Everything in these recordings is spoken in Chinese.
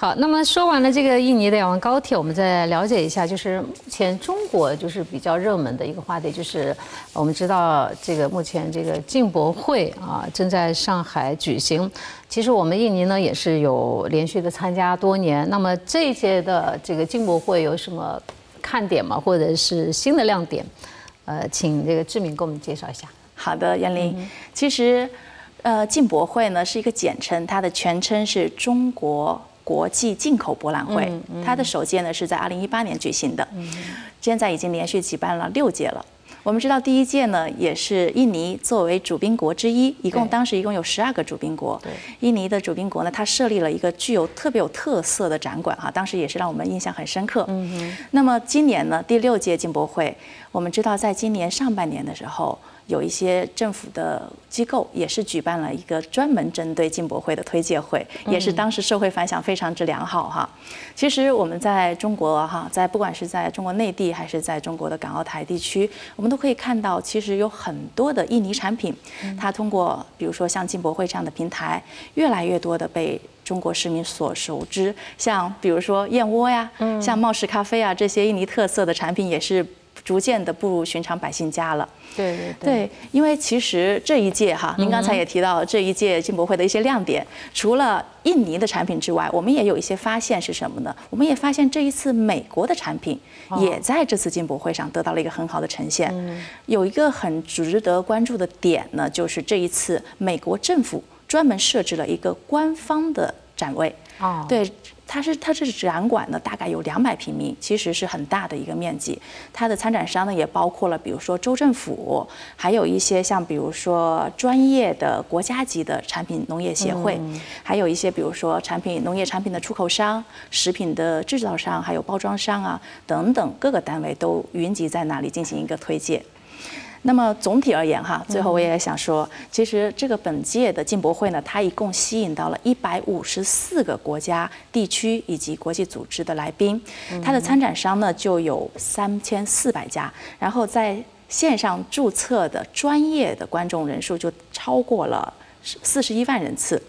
好，那么说完了这个印尼的仰望高铁，我们再了解一下，就是目前中国就是比较热门的一个话题，就是我们知道这个目前这个进博会啊正在上海举行，其实我们印尼呢也是有连续的参加多年。那么这一届的这个进博会有什么看点吗？或者是新的亮点？呃，请这个志明给我们介绍一下。好的，杨林，其实呃进博会呢是一个简称，它的全称是中国。国际进口博览会，它的首届呢是在二零一八年举行的，现在已经连续举办了六届了。我们知道第一届呢，也是印尼作为主宾国之一，一共当时一共有十二个主宾国。对，印尼的主宾国呢，它设立了一个具有特别有特色的展馆，哈，当时也是让我们印象很深刻。嗯那么今年呢，第六届进博会，我们知道在今年上半年的时候，有一些政府的机构也是举办了一个专门针对进博会的推介会，也是当时社会反响非常之良好，哈。其实我们在中国，哈，在不管是在中国内地还是在中国的港澳台地区。我们都可以看到，其实有很多的印尼产品，它通过比如说像进博会这样的平台，越来越多的被中国市民所熟知。像比如说燕窝呀，像猫屎咖啡啊这些印尼特色的产品也是。逐渐的步入寻常百姓家了。对对对。因为其实这一届哈，您刚才也提到这一届进博会的一些亮点，除了印尼的产品之外，我们也有一些发现是什么呢？我们也发现这一次美国的产品也在这次进博会上得到了一个很好的呈现。有一个很值得关注的点呢，就是这一次美国政府专门设置了一个官方的展位。哦。对。它是它是展馆呢，大概有两百平米，其实是很大的一个面积。它的参展商呢，也包括了，比如说州政府，还有一些像比如说专业的国家级的产品农业协会，还有一些比如说产品农业产品的出口商、食品的制造商、还有包装商啊等等各个单位都云集在那里进行一个推介。那么总体而言哈，最后我也想说，其实这个本届的进博会呢，它一共吸引到了一百五十四个国家、地区以及国际组织的来宾，它的参展商呢就有三千四百家，然后在线上注册的专业的观众人数就超过了四十一万人次，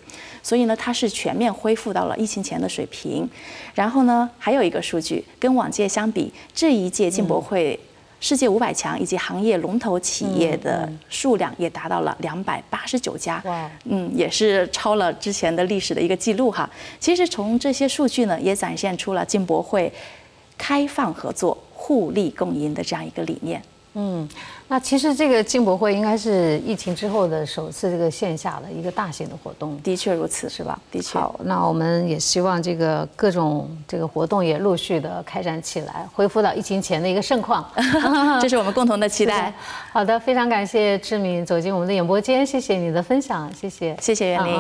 所以呢，它是全面恢复到了疫情前的水平。然后呢，还有一个数据，跟往届相比，这一届进博会。世界五百强以及行业龙头企业的数量也达到了两百八十九家，嗯，也是超了之前的历史的一个记录哈。其实从这些数据呢，也展现出了进博会开放合作、互利共赢的这样一个理念。嗯，那其实这个进博会应该是疫情之后的首次这个线下的一个大型的活动，的确如此，是吧？的确。好，那我们也希望这个各种这个活动也陆续的开展起来，恢复到疫情前的一个盛况，这是我们共同的期待。好的，非常感谢志敏走进我们的演播间，谢谢你的分享，谢谢，谢谢闫磊。